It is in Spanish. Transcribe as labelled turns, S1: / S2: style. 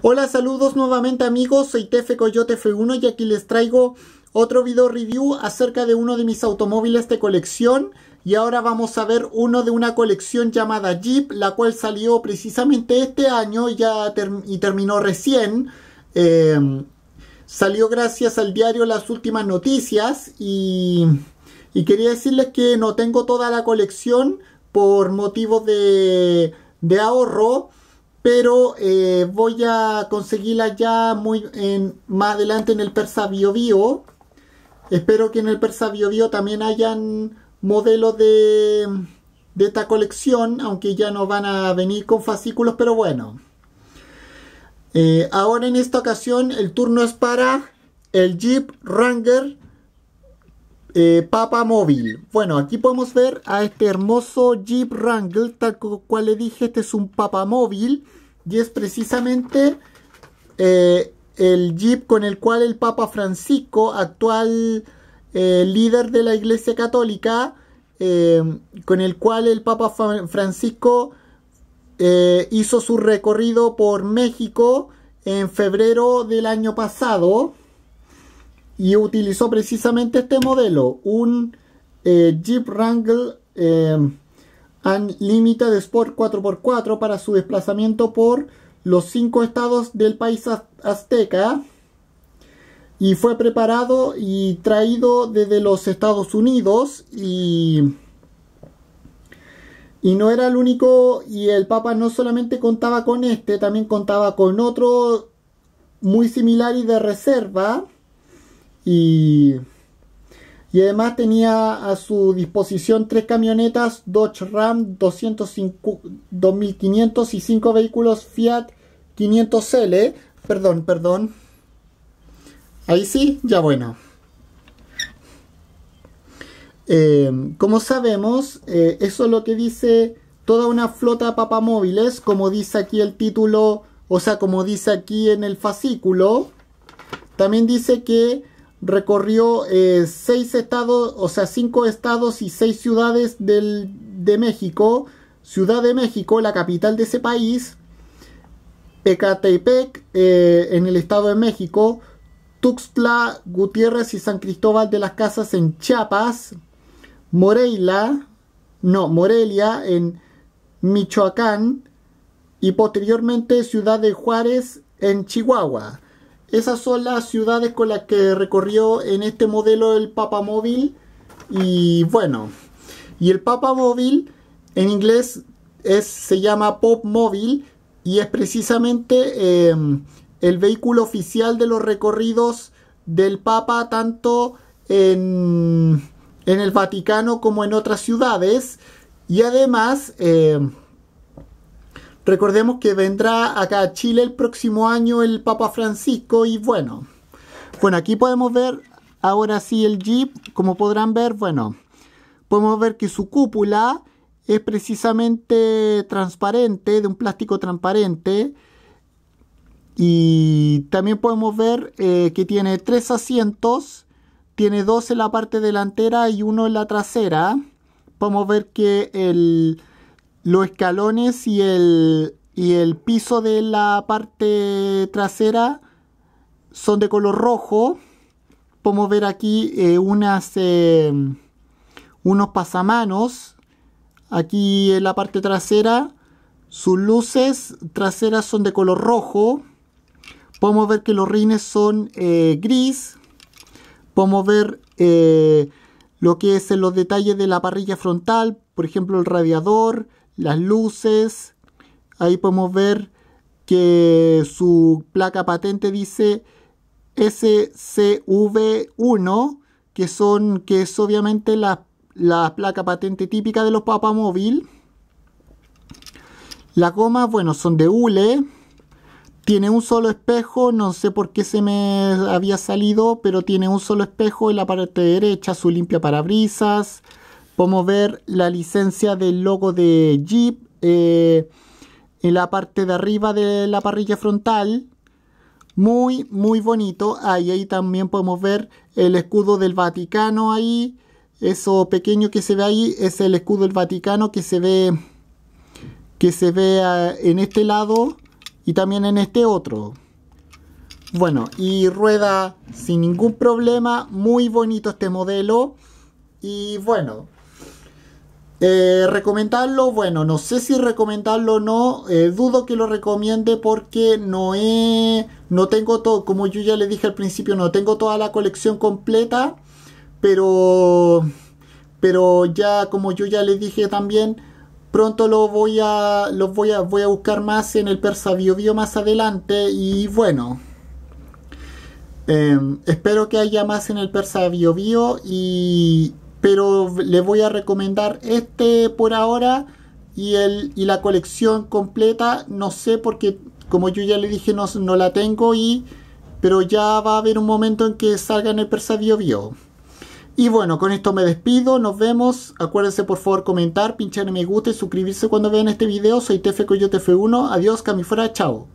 S1: Hola, saludos nuevamente amigos, soy Tefe Coyote F1 y aquí les traigo otro video review acerca de uno de mis automóviles de colección y ahora vamos a ver uno de una colección llamada Jeep, la cual salió precisamente este año ya y terminó recién. Em, salió gracias al diario Las Últimas Noticias y, quería decirles que no tengo toda la colección por motivos de, de ahorro pero eh, voy a conseguirla ya muy más adelante en el Persa Bio Espero que en el Persa Bio también hayan modelos de, esta colección, aunque ya no van a venir con fascículos, pero bueno. Eh, ahora en esta ocasión el turno es para el Jeep Ranger eh, Papa Móvil. Bueno, aquí podemos ver a este hermoso Jeep Wrangler, tal cual le dije, este es un Papa Móvil y es precisamente eh, el Jeep con el cual el Papa Francisco, actual eh, líder de la Iglesia Católica, con el cual el Papa Francisco hizo su recorrido por México en febrero del año pasado y utilizó precisamente este modelo, un eh, Jeep Wrangler eh, Unlimited Sport 4x4 para su desplazamiento por los cinco estados del país azteca y fue preparado y traído desde los Estados Unidos y, y no era el único y el Papa no solamente contaba con este, también contaba con otro muy similar y de reserva y, y además tenía a su disposición tres camionetas Dodge Ram 2500 y cinco vehículos Fiat 500L. ¿eh? Perdón, perdón. Ahí sí, ya bueno. Eh, como sabemos, eh, eso es lo que dice toda una flota de papamóviles, como dice aquí el título, o sea, como dice aquí en el fascículo. También dice que recorrió eh, seis estados, o sea, cinco estados y seis ciudades de México. Ciudad de México, la capital de ese país, Pecatepec, eh, en el Estado de México, Tuxtla Gutiérrez y San Cristóbal de las Casas en Chiapas, Morelia, no, Morelia en Michoacán y posteriormente Ciudad de Juárez en Chihuahua. Esas son las ciudades con las que recorrió en este modelo el Papa Móvil. Y bueno, y el Papa Móvil en inglés es, se llama Pop Móvil y es precisamente em, el vehículo oficial de los recorridos del Papa tanto en, en el Vaticano como en otras ciudades. Y además... Em, Recordemos que vendrá acá a Chile el próximo año el Papa Francisco y bueno, bueno, aquí podemos ver ahora sí el Jeep, como podrán ver, bueno, podemos ver que su cúpula es precisamente transparente, de un plástico transparente. Y también podemos ver eh, que tiene tres asientos, tiene dos en la parte delantera y uno en la trasera. Podemos ver que el, los escalones y el, piso de la parte trasera son de color rojo. Podemos ver aquí eh, unas, eh, unos pasamanos. Aquí en la parte trasera, sus luces traseras son de color rojo. Podemos ver que los rines son eh, gris. Podemos ver lo que es los detalles de la parrilla frontal, por ejemplo el radiador, las luces. Ahí podemos ver que su placa patente dice SCV1, que, son, que es obviamente la, placa patente típica de los móvil Las gomas, bueno, son de hule. Tiene un solo espejo, no sé por qué se me había salido, pero tiene un solo espejo en la parte derecha, su limpia parabrisas. Podemos ver la licencia del logo de Jeep eh, en la parte de arriba de la parrilla frontal. Muy, muy bonito. Ahí, ahí también podemos ver el escudo del Vaticano ahí. Eso pequeño que se ve ahí es el escudo del Vaticano que se ve que se ve ah, en este lado y también en este otro. Bueno, y rueda sin ningún problema, muy bonito este modelo. Y bueno, eh, recomendarlo, bueno, no sé si recomendarlo o no, eh, dudo que lo recomiende porque no he, no tengo todo, como yo ya le dije al principio, no tengo toda la colección completa, pero, pero ya como yo ya le dije también, pronto lo voy a, los voy a, voy a buscar más en el Persa biobio más adelante y bueno. Em, espero que haya más en el Persa Bio y, pero les voy a recomendar este por ahora y, el, y la colección completa, no sé porque como yo ya le dije no, no la tengo y pero ya va a haber un momento en que salgan el Persadio Bio Y bueno, con esto me despido, nos vemos. Acuérdense por favor comentar, pinchar en me gusta y suscribirse cuando vean este video. Soy Tefe Coyote F1, adiós, Camifora, chao.